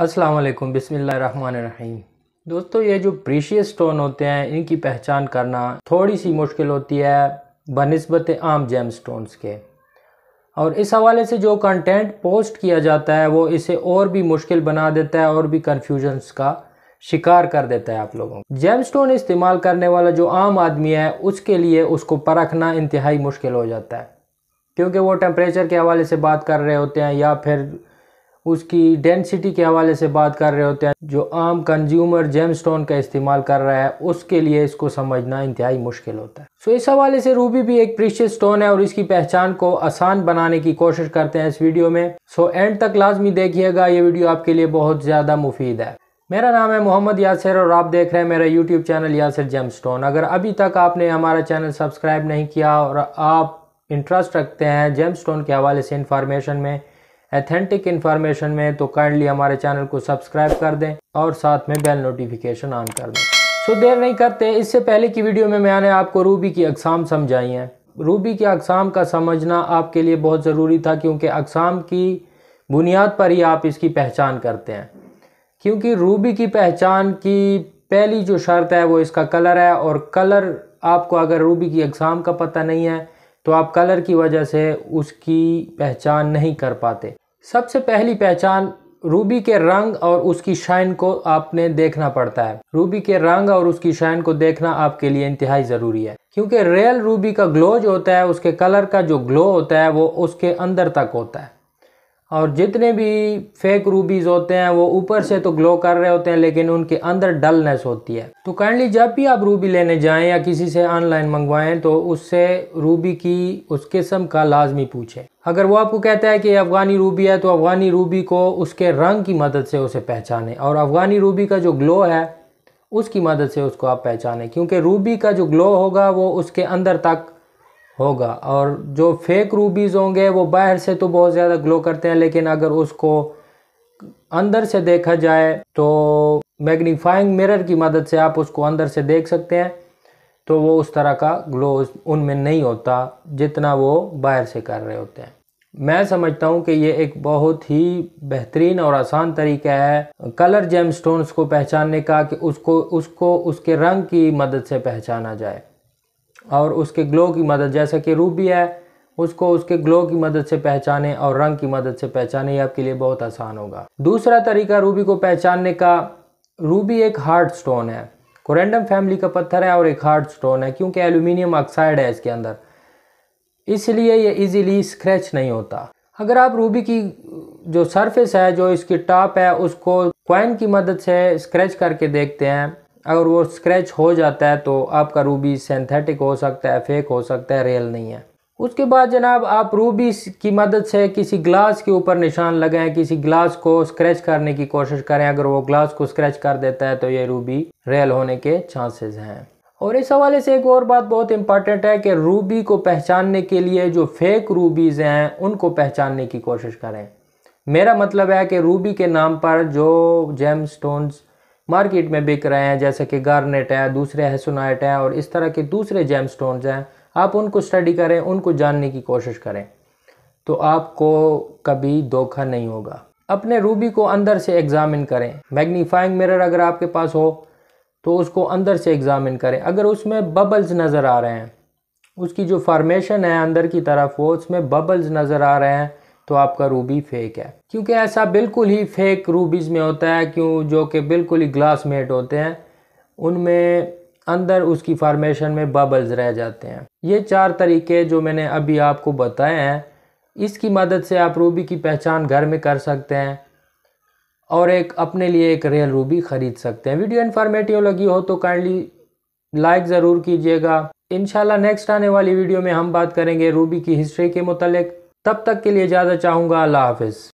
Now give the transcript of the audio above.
अस्सलाम वालेकुम रहीम दोस्तों ये जो प्रीशियस स्टोन होते हैं इनकी पहचान करना थोड़ी सी मुश्किल होती है बनस्बत आम जेम स्टोन्स के और इस हवाले से जो कंटेंट पोस्ट किया जाता है वो इसे और भी मुश्किल बना देता है और भी कन्फ्यूजन्स का शिकार कर देता है आप लोगों को जेम स्टोन इस्तेमाल करने वाला जो आम आदमी है उसके लिए उसको परखना इंतहाई मुश्किल हो जाता है क्योंकि वो टेम्परेचर के हवाले से बात कर रहे होते हैं या फिर उसकी डेंसिटी के हवाले से बात कर रहे होते हैं जो आम कंज्यूमर जेम स्टोन का इस्तेमाल कर रहा है उसके लिए इसको समझना इंतहाई मुश्किल होता है सो इस हवाले से रूबी भी एक प्रीशियस स्टोन है और इसकी पहचान को आसान बनाने की कोशिश करते हैं इस वीडियो में सो एंड तक लाजमी देखिएगा ये वीडियो आपके लिए बहुत ज़्यादा मुफीद है मेरा नाम है मोहम्मद यासर और आप देख रहे हैं मेरा YouTube channel Yasir gem stone अगर अभी तक आपने हमारा चैनल सब्सक्राइब नहीं किया और आप इंटरेस्ट रखते हैं जेम स्टोन के हवाले से इंफॉर्मेशन में एथेंटिक इन्फॉर्मेशन में तो काइंडली हमारे चैनल को सब्सक्राइब कर दें और साथ में बेल नोटिफिकेशन ऑन कर दें सो देर नहीं करते इससे पहले की वीडियो में मैंने आपको रूबी की अकसाम समझाई हैं रूबी की अकसाम का समझना आपके लिए बहुत ज़रूरी था क्योंकि अकसाम की बुनियाद पर ही आप इसकी पहचान करते हैं क्योंकि रूबी की पहचान की पहली जो शर्त है वो इसका कलर है और कलर आपको अगर रूबी की अकसाम का पता नहीं है तो आप कलर की वजह से उसकी पहचान नहीं कर पाते सबसे पहली पहचान रूबी के रंग और उसकी शाइन को आपने देखना पड़ता है रूबी के रंग और उसकी शाइन को देखना आपके लिए इंतहाई ज़रूरी है क्योंकि रियल रूबी का ग्लो जो होता है उसके कलर का जो ग्लो होता है वो उसके अंदर तक होता है और जितने भी फेक रूबीज़ होते हैं वो ऊपर से तो ग्लो कर रहे होते हैं लेकिन उनके अंदर डलनेस होती है तो काइंडली जब भी आप रूबी लेने जाएं या किसी से ऑनलाइन मंगवाएं तो उससे रूबी की उस किस्म का लाजमी पूछें अगर वो आपको कहता है कि अफ़गानी रूबी है तो अफ़गानी रूबी को उसके रंग की मदद से उसे पहचाने और अफ़गानी रूबी का जो ग्लो है उसकी मदद से उसको आप पहचाने क्योंकि रूबी का जो ग्लो होगा वो उसके अंदर तक होगा और जो फेक रूबीज़ होंगे वो बाहर से तो बहुत ज़्यादा ग्लो करते हैं लेकिन अगर उसको अंदर से देखा जाए तो मैग्नीफाइंग मिरर की मदद से आप उसको अंदर से देख सकते हैं तो वो उस तरह का ग्लो उनमें नहीं होता जितना वो बाहर से कर रहे होते हैं मैं समझता हूँ कि ये एक बहुत ही बेहतरीन और आसान तरीका है कलर जेम स्टोन्स को पहचानने का कि उसको उसको उसके रंग की मदद से पहचाना जाए और उसके ग्लो की मदद जैसे कि रूबी है उसको उसके ग्लो की मदद से पहचाने और रंग की मदद से पहचाने ये आपके लिए बहुत आसान होगा दूसरा तरीका रूबी को पहचानने का रूबी एक हार्ड स्टोन है कोरेंडम फैमिली का पत्थर है और एक हार्ड स्टोन है क्योंकि एल्यूमिनियम ऑक्साइड है इसके अंदर इसलिए ये इजीली स्क्रैच नहीं होता अगर आप रूबी की जो सरफेस है जो इसकी टॉप है उसको क्वाइन की मदद से स्क्रैच करके देखते हैं अगर वो स्क्रैच हो जाता है तो आपका रूबी सिंथेटिक हो सकता है फेक हो सकता है रियल नहीं है उसके बाद जनाब आप रूबी की मदद से किसी ग्लास के ऊपर निशान लगाएं किसी ग्लास को स्क्रैच करने की कोशिश करें अगर वो ग्लास को स्क्रैच कर देता है तो ये रूबी रेल होने के चांसेस हैं और इस हवाले से एक और बात बहुत इंपॉर्टेंट है कि रूबी को पहचानने के लिए जो फेक रूबीज़ हैं उनको पहचानने की कोशिश करें मेरा मतलब है कि रूबी के नाम पर जो जेम स्टोन्स मार्केट में बिक रहे हैं जैसे कि गार्नेट है दूसरे हैसोनाइट है और इस तरह के दूसरे जेम स्टोन्स हैं आप उनको स्टडी करें उनको जानने की कोशिश करें तो आपको कभी धोखा नहीं होगा अपने रूबी को अंदर से एग्ज़ामिन करें मैग्नीफाइंग मिरर अगर आपके पास हो तो उसको अंदर से एग्ज़ामिन करें अगर उसमें बबल्स नज़र आ रहे हैं उसकी जो फार्मेशन है अंदर की तरफ वो उसमें बबल्स नज़र आ रहे हैं तो आपका रूबी फेक है क्योंकि ऐसा बिल्कुल ही फेक रूबीज़ में होता है क्यों जो कि बिल्कुल ही ग्लास मेट होते हैं उनमें अंदर उसकी फार्मेशन में बबल्स रह जाते हैं ये चार तरीके जो मैंने अभी आपको बताए हैं इसकी मदद से आप रूबी की पहचान घर में कर सकते हैं और एक अपने लिए एक रियल रूबी ख़रीद सकते हैं वीडियो इन्फॉर्मेटिव लगी हो तो काइंडली लाइक ज़रूर कीजिएगा इनशाला नेक्स्ट आने वाली वीडियो में हम बात करेंगे रूबी की हिस्ट्री के मुतालिक तब तक के लिए ज़्यादा चाहूँगा अल्लाह हाफिज़